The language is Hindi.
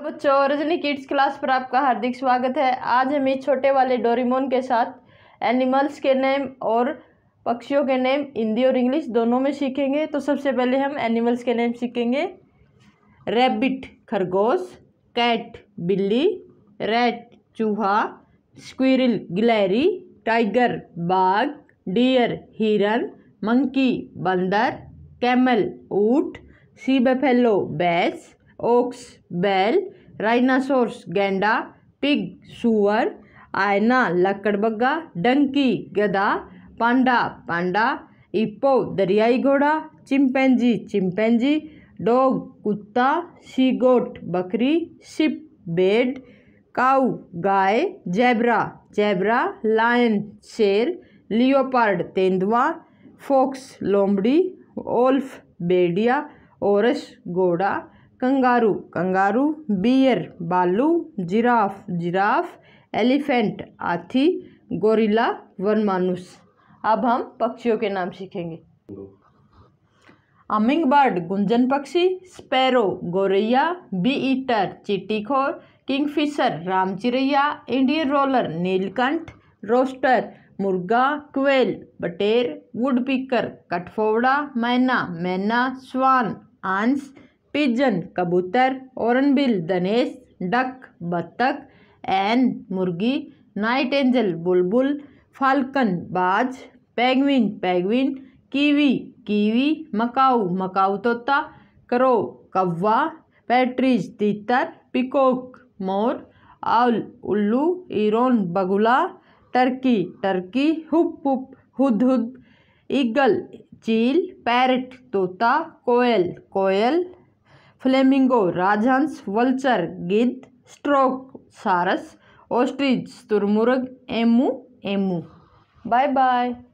तो बच्चों रजनी किड्स क्लास पर आपका हार्दिक स्वागत है आज हम इस छोटे वाले डोरीमोन के साथ एनिमल्स के नेम और पक्षियों के नेम हिंदी और इंग्लिश दोनों में सीखेंगे तो सबसे पहले हम एनिमल्स के नेम सीखेंगे रैबिट खरगोश कैट बिल्ली रैट चूहा स्क्विरल गिलहरी टाइगर बाघ डियर हिरन मंकी बंदर कैमल ऊट सी बफेलो बैस ओक्स बैल राइनासोर्स गेंडा पिग सुअर आयना लकड़बग्गा डंकी गधा पांडा पांडा इप्पो दरियाई घोड़ा चिंपैंजी चिंपैंजी डॉग कुत्ता सीगोट बकरी शिप बेड काऊ गाय जैबरा जैबरा लायन शेर लियोपार्ड तेंदुआ फोक्स लोमड़ी ओल्फ बेडिया ओरस घोड़ा कंगारू कंगारू बियर बालू जिराफ जिराफ एलिफेंट हाथी गोरिल्ला वनमानुस अब हम पक्षियों के नाम सीखेंगे अमिंग बर्ड गुंजन पक्षी स्पैरो गोरैया बी ईटर चिट्टीखोर किंगफिशर रामचिरैया इंडियन रोलर नीलकंठ रोस्टर मुर्गा क्वेल बटेर वुड पिकर कटफोवड़ा मैना मैना स्वान आंस पिजन कबूतर ओरनबिल दनेस डक बत्तख एन मुर्गी नाइट एंजल बुलबुल फाल्कन बाज penguin penguin kiwi kiwi macaw macaw तोता करो कौवा पैट्रिज तीतर पिकोक मोर आउल उल्लू इरोन बगुला टर्की टर्की हुप हुप हुद हुद ईगल चील पैरट तोता कोयल कोयल फ्लेमिंगो राजहंस वल्चर गिद्ध स्ट्रोक सारस ऑस्ट्रिच तुरमुर्ग एमू एमू बाय बाय